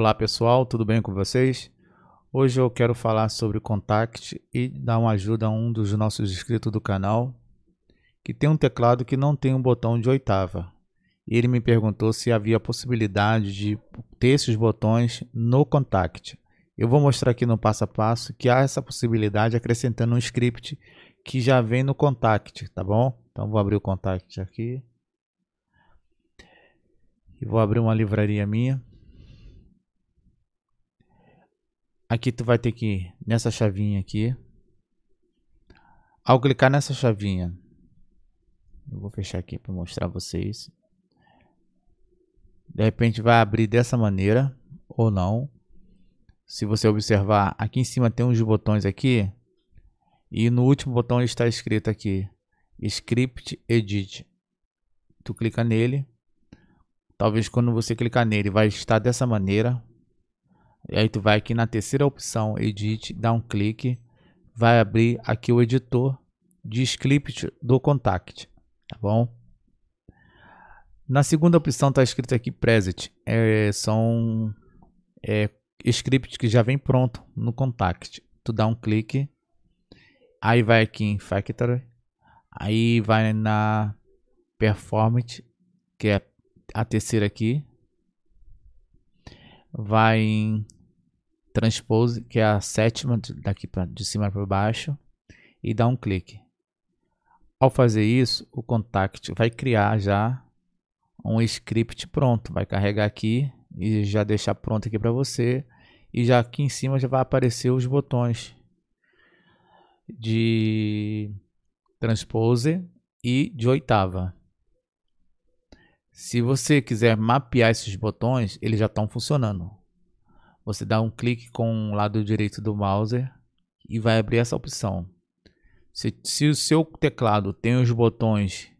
Olá pessoal, tudo bem com vocês? Hoje eu quero falar sobre Contact e dar uma ajuda a um dos nossos inscritos do canal que tem um teclado que não tem um botão de oitava. Ele me perguntou se havia possibilidade de ter esses botões no Contact. Eu vou mostrar aqui no passo a passo que há essa possibilidade acrescentando um script que já vem no Contact, tá bom? Então vou abrir o Contact aqui. E vou abrir uma livraria minha. Aqui tu vai ter que ir nessa chavinha aqui. Ao clicar nessa chavinha, eu vou fechar aqui para mostrar a vocês. De repente vai abrir dessa maneira ou não. Se você observar, aqui em cima tem uns botões aqui. E no último botão está escrito aqui, Script Edit. Tu clica nele. Talvez quando você clicar nele vai estar dessa maneira. E aí tu vai aqui na terceira opção, edit, dá um clique, vai abrir aqui o editor de script do contact, tá bom? Na segunda opção está escrito aqui preset, é, são é, scripts que já vem pronto no contact. Tu dá um clique, aí vai aqui em factory, aí vai na performance, que é a terceira aqui, vai em transpose, que é a sétima daqui pra, de cima para baixo, e dá um clique. Ao fazer isso, o Contact vai criar já um script pronto, vai carregar aqui e já deixar pronto aqui para você e já aqui em cima já vai aparecer os botões de transpose e de oitava. Se você quiser mapear esses botões, eles já estão funcionando. Você dá um clique com o lado direito do mouse e vai abrir essa opção. Se, se o seu teclado tem os botões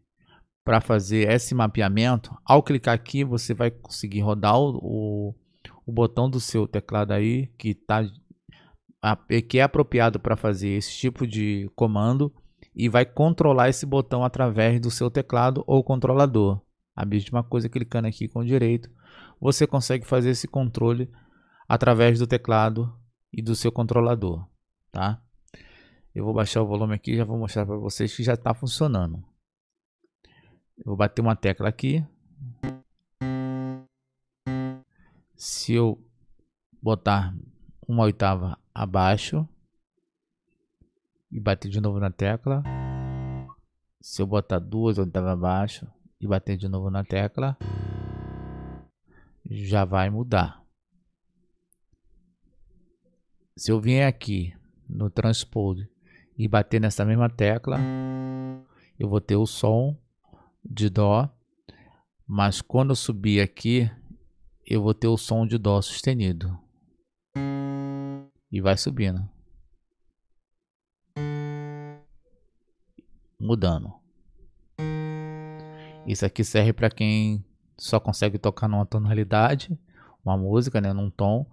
para fazer esse mapeamento, ao clicar aqui você vai conseguir rodar o, o, o botão do seu teclado aí que, tá, a, que é apropriado para fazer esse tipo de comando e vai controlar esse botão através do seu teclado ou controlador a mesma coisa clicando aqui com o direito, você consegue fazer esse controle através do teclado e do seu controlador, tá? Eu vou baixar o volume aqui, já vou mostrar para vocês que já está funcionando. Eu vou bater uma tecla aqui. Se eu botar uma oitava abaixo e bater de novo na tecla, se eu botar duas oitavas abaixo, e bater de novo na tecla, já vai mudar. Se eu vier aqui no transpose e bater nessa mesma tecla, eu vou ter o som de Dó, mas quando eu subir aqui, eu vou ter o som de Dó sustenido. E vai subindo. Mudando. Isso aqui serve para quem só consegue tocar numa tonalidade, uma música, né, num tom,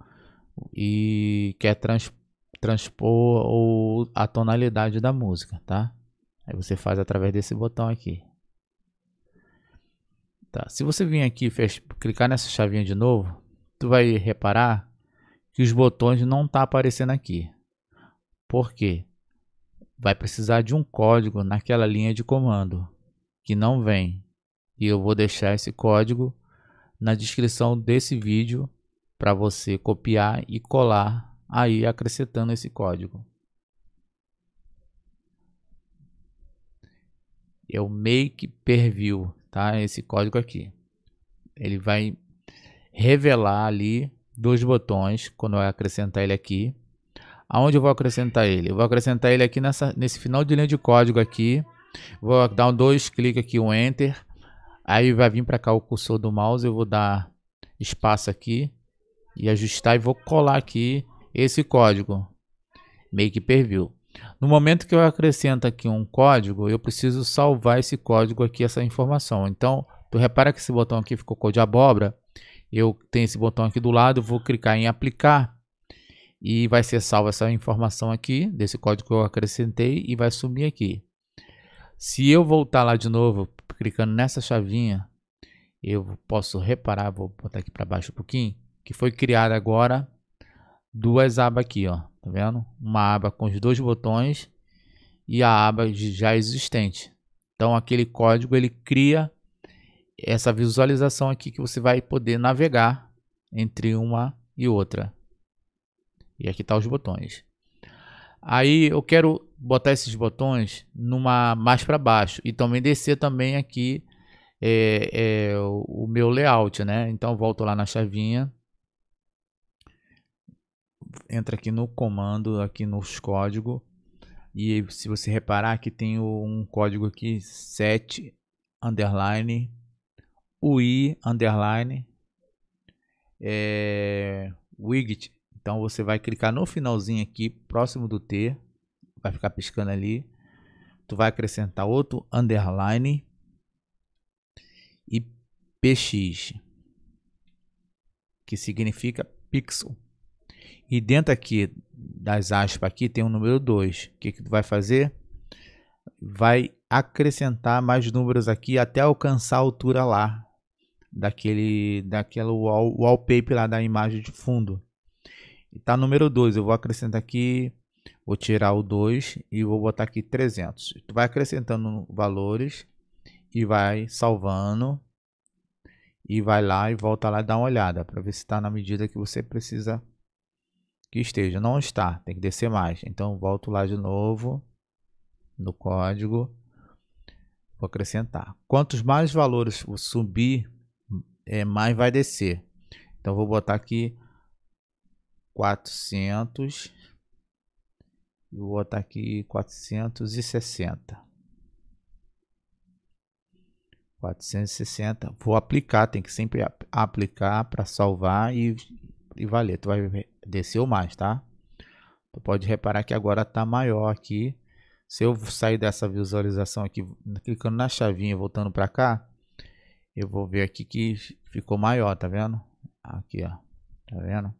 e quer trans, transpor ou a tonalidade da música, tá? Aí você faz através desse botão aqui. Tá. Se você vir aqui e clicar nessa chavinha de novo, tu vai reparar que os botões não tá aparecendo aqui. Por quê? Vai precisar de um código naquela linha de comando que não vem. E eu vou deixar esse código na descrição desse vídeo para você copiar e colar aí acrescentando esse código. É o make preview, tá? Esse código aqui. Ele vai revelar ali dois botões quando eu acrescentar ele aqui. Aonde eu vou acrescentar ele? Eu vou acrescentar ele aqui nessa, nesse final de linha de código aqui. Vou dar um dois cliques aqui, um enter Aí vai vir para cá o cursor do mouse, eu vou dar espaço aqui e ajustar e vou colar aqui esse código Make Preview. No momento que eu acrescento aqui um código, eu preciso salvar esse código aqui, essa informação. Então, tu repara que esse botão aqui ficou cor de abóbora. Eu tenho esse botão aqui do lado, vou clicar em aplicar e vai ser salva essa informação aqui desse código que eu acrescentei e vai sumir aqui. Se eu voltar lá de novo clicando nessa chavinha, eu posso reparar, vou botar aqui para baixo um pouquinho, que foi criada agora duas abas aqui, ó, tá vendo? Uma aba com os dois botões e a aba já existente. Então aquele código ele cria essa visualização aqui que você vai poder navegar entre uma e outra. E aqui tá os botões. Aí eu quero botar esses botões numa mais para baixo e também descer também aqui é, é, o, o meu layout, né? Então volto lá na chavinha, entra aqui no comando, aqui nos código e se você reparar que tem um código aqui set underline UI underline é, widget então você vai clicar no finalzinho aqui, próximo do T, vai ficar piscando ali. Tu vai acrescentar outro underline e PX, que significa pixel. E dentro aqui das aspas aqui tem o um número 2. O que, que tu vai fazer? Vai acrescentar mais números aqui até alcançar a altura lá daquele daquela wall, wallpaper lá da imagem de fundo. E tá número 2, eu vou acrescentar aqui, vou tirar o 2 e vou botar aqui 300. Tu vai acrescentando valores e vai salvando e vai lá e volta lá e dá uma olhada para ver se está na medida que você precisa que esteja. Não está, tem que descer mais. Então volto lá de novo no código, vou acrescentar. Quantos mais valores subir, é, mais vai descer. Então vou botar aqui 400 e vou botar aqui 460 460 vou aplicar tem que sempre aplicar para salvar e, e valer tu vai descer mais tá tu pode reparar que agora tá maior aqui se eu sair dessa visualização aqui clicando na chavinha voltando para cá eu vou ver aqui que ficou maior tá vendo aqui ó tá vendo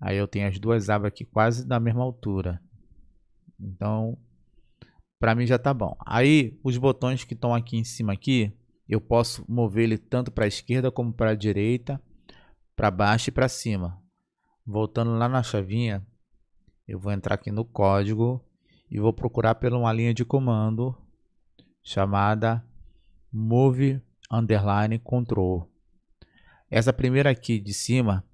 Aí eu tenho as duas abas aqui quase da mesma altura. Então, para mim já tá bom. Aí os botões que estão aqui em cima aqui, eu posso mover ele tanto para a esquerda como para a direita, para baixo e para cima. Voltando lá na chavinha, eu vou entrar aqui no código e vou procurar pela uma linha de comando chamada move underline control. Essa primeira aqui de cima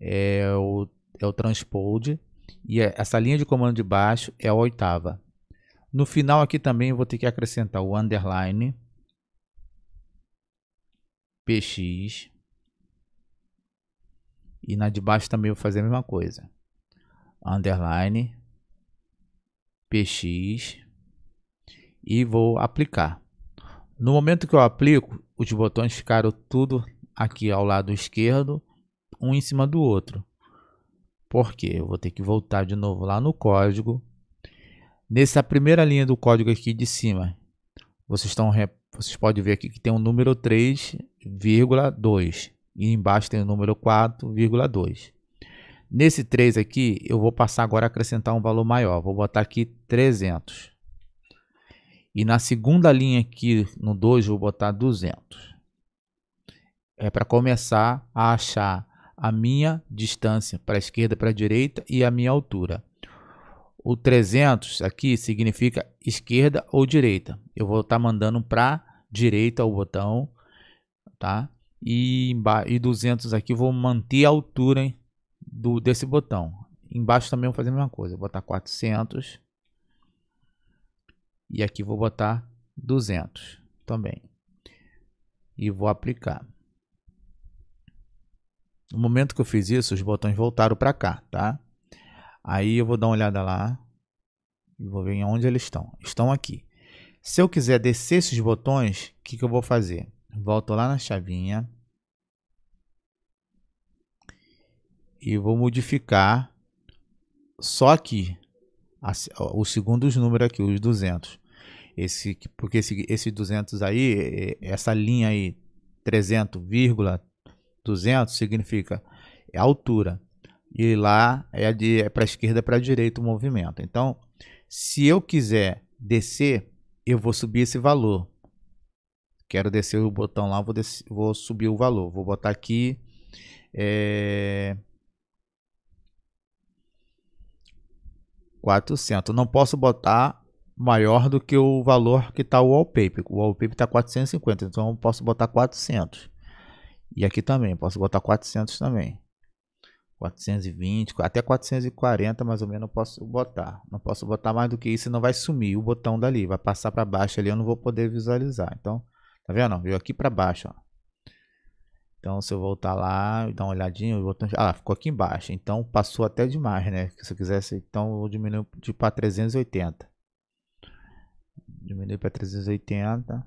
é o, é o transpose e é, essa linha de comando de baixo é a oitava. No final aqui também vou ter que acrescentar o underline px e na de baixo também vou fazer a mesma coisa. Underline px e vou aplicar. No momento que eu aplico, os botões ficaram tudo aqui ao lado esquerdo um em cima do outro. Por quê? Eu vou ter que voltar de novo lá no código. Nessa primeira linha do código aqui de cima, vocês, estão, vocês podem ver aqui que tem o um número 3,2 e embaixo tem o um número 4,2. Nesse 3 aqui, eu vou passar agora a acrescentar um valor maior. Vou botar aqui 300. E na segunda linha aqui, no 2, vou botar 200. É para começar a achar a minha distância para a esquerda, para a direita e a minha altura. O 300 aqui significa esquerda ou direita. Eu vou estar tá mandando para direita o botão, tá? E, e 200 aqui vou manter a altura hein, do, desse botão. Embaixo também vou fazer a mesma coisa. Vou botar 400. E aqui vou botar 200 também. E vou aplicar. No momento que eu fiz isso, os botões voltaram para cá, tá? Aí eu vou dar uma olhada lá e vou ver onde eles estão. Estão aqui. Se eu quiser descer esses botões, o que, que eu vou fazer? Volto lá na chavinha e vou modificar só aqui o segundo número aqui, os 200. Esse, porque esse, esse 200 aí, é, é, essa linha aí, 300, 200 significa é altura. E lá é, de, é para a esquerda, é para a direita o movimento. Então, se eu quiser descer, eu vou subir esse valor. Quero descer o botão lá, vou, descer, vou subir o valor. Vou botar aqui... É... 400. Não posso botar maior do que o valor que está o wallpaper. O wallpaper está 450, então eu posso botar 400. E aqui também, posso botar 400 também. 420, até 440 mais ou menos eu posso botar. Não posso botar mais do que isso, não vai sumir o botão dali, vai passar para baixo ali, eu não vou poder visualizar. Então, tá vendo? viu aqui para baixo, ó. Então, se eu voltar lá e dar uma olhadinha, o botão, ah, ficou aqui embaixo. Então, passou até demais, né? Se eu quisesse, então eu diminuo para tipo, 380. Diminui para 380.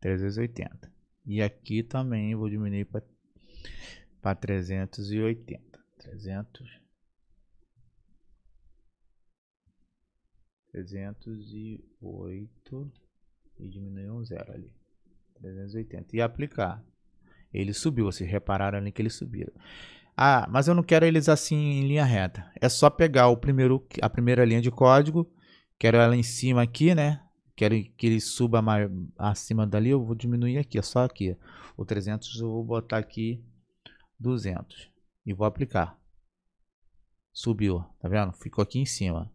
380. E aqui também vou diminuir para 380. 300. 308 e diminuiu um zero ali. 380. E aplicar. Ele subiu, vocês repararam ali que ele subiu. Ah, mas eu não quero eles assim em linha reta. É só pegar o primeiro, a primeira linha de código, quero ela em cima aqui, né? quero que ele suba mais, acima dali, eu vou diminuir aqui, só aqui. O 300 eu vou botar aqui 200 e vou aplicar. Subiu, tá vendo? Ficou aqui em cima.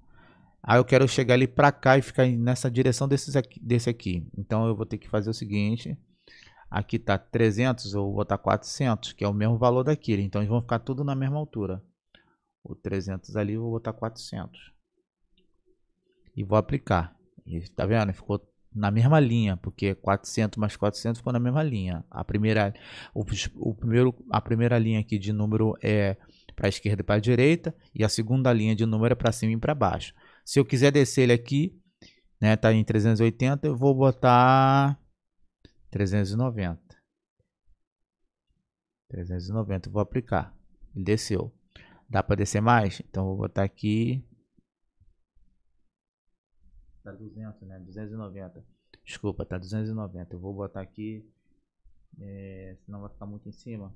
Aí eu quero chegar ali para cá e ficar nessa direção desses aqui, desse aqui. Então eu vou ter que fazer o seguinte. Aqui tá 300, eu vou botar 400, que é o mesmo valor daquele. Então eles vão ficar tudo na mesma altura. O 300 ali, eu vou botar 400. E vou aplicar. E tá vendo? Ficou na mesma linha, porque 400 mais 400 ficou na mesma linha. A primeira, o, o primeiro, a primeira linha aqui de número é para a esquerda e para a direita, e a segunda linha de número é para cima e para baixo. Se eu quiser descer ele aqui, né, tá em 380, eu vou botar 390. 390, vou aplicar. Ele desceu. Dá para descer mais? Então vou botar aqui Tá 200, né? 290. Desculpa, tá 290. Eu vou botar aqui. É, senão vai ficar muito em cima.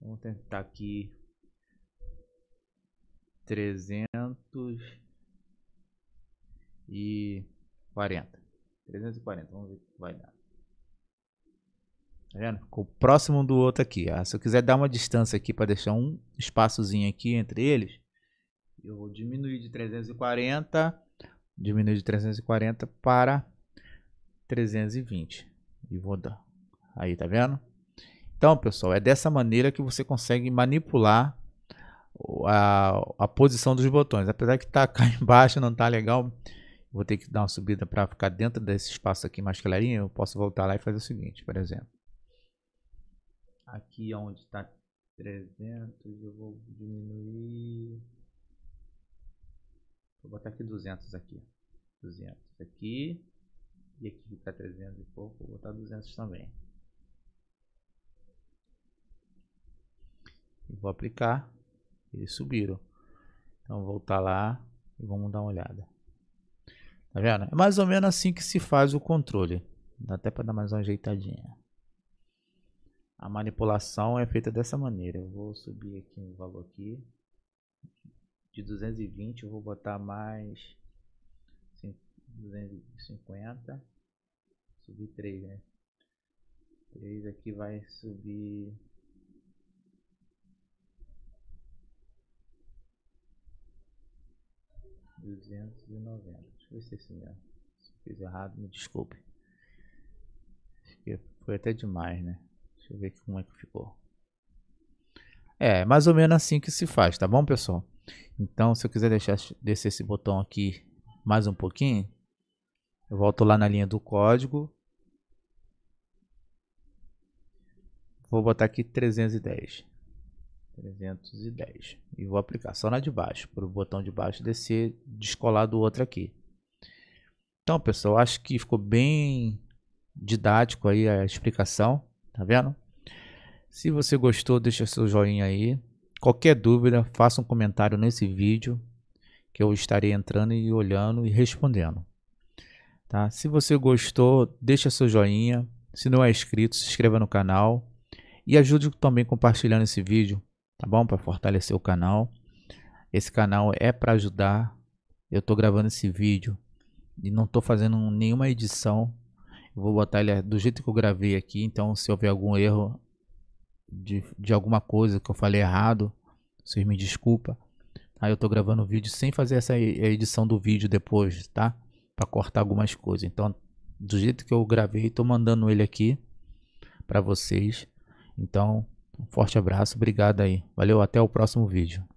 Vamos tentar aqui. 340. 340, vamos ver o que vai dar. Tá vendo? Ficou próximo do outro aqui. Ah, se eu quiser dar uma distância aqui para deixar um espaçozinho aqui entre eles, eu vou diminuir de 340 diminuir de 340 para 320. E vou dar. Aí, tá vendo? Então, pessoal, é dessa maneira que você consegue manipular a, a posição dos botões. Apesar que tá cá embaixo, não tá legal. Vou ter que dar uma subida para ficar dentro desse espaço aqui mais clarinho. Eu posso voltar lá e fazer o seguinte, por exemplo. Aqui onde está 300, eu vou diminuir Vou botar aqui 200 aqui. 200 aqui. E aqui fica 300 e pouco. Vou botar 200 também. E vou aplicar. Eles subiram. Então vou voltar lá e vamos dar uma olhada. Tá vendo? É mais ou menos assim que se faz o controle. Dá até para dar mais uma ajeitadinha. A manipulação é feita dessa maneira. Eu vou subir aqui no valor aqui de 220 eu vou botar mais 250 subir 3 né 3 aqui vai subir 290 deixa eu ver se é assim mesmo se fiz errado me desculpe foi até demais né deixa eu ver como é que ficou é mais ou menos assim que se faz tá bom pessoal então, se eu quiser deixar descer esse botão aqui mais um pouquinho, eu volto lá na linha do código. Vou botar aqui 310. 310. E vou aplicar só na de baixo, para o botão de baixo descer, descolar do outro aqui. Então, pessoal, acho que ficou bem didático aí a explicação, tá vendo? Se você gostou, deixa seu joinha aí. Qualquer dúvida, faça um comentário nesse vídeo que eu estarei entrando e olhando e respondendo. Tá? Se você gostou, deixa seu joinha. Se não é inscrito, se inscreva no canal e ajude também compartilhando esse vídeo, tá bom? Para fortalecer o canal. Esse canal é para ajudar. Eu estou gravando esse vídeo e não estou fazendo nenhuma edição. vou botar ele do jeito que eu gravei aqui, então se houver algum erro, de, de alguma coisa que eu falei errado, vocês me desculpa. Aí eu tô gravando o vídeo sem fazer essa edição do vídeo depois, tá? Para cortar algumas coisas. Então, do jeito que eu gravei, tô mandando ele aqui para vocês. Então, um forte abraço, obrigado aí. Valeu, até o próximo vídeo.